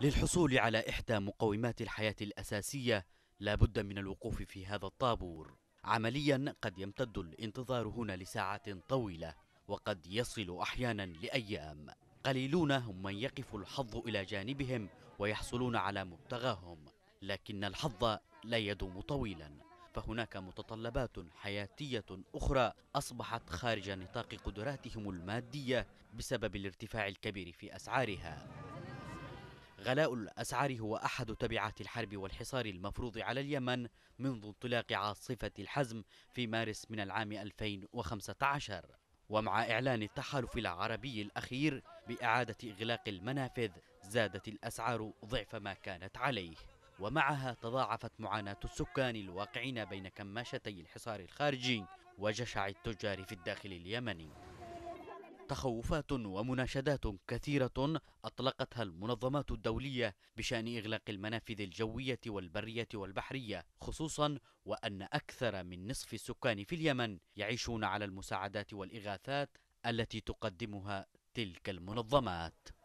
للحصول على إحدى مقومات الحياة الأساسية لا بد من الوقوف في هذا الطابور عمليا قد يمتد الانتظار هنا لساعات طويلة وقد يصل أحيانا لأيام قليلون هم من يقف الحظ إلى جانبهم ويحصلون على مبتغاهم لكن الحظ لا يدوم طويلا فهناك متطلبات حياتية أخرى أصبحت خارج نطاق قدراتهم المادية بسبب الارتفاع الكبير في أسعارها غلاء الأسعار هو أحد تبعات الحرب والحصار المفروض على اليمن منذ انطلاق عاصفة الحزم في مارس من العام 2015 ومع إعلان التحالف العربي الأخير بإعادة إغلاق المنافذ زادت الأسعار ضعف ما كانت عليه ومعها تضاعفت معاناة السكان الواقعين بين كماشتي الحصار الخارجي وجشع التجار في الداخل اليمني تخوفات ومناشدات كثيرة أطلقتها المنظمات الدولية بشأن إغلاق المنافذ الجوية والبرية والبحرية خصوصا وأن أكثر من نصف السكان في اليمن يعيشون على المساعدات والإغاثات التي تقدمها تلك المنظمات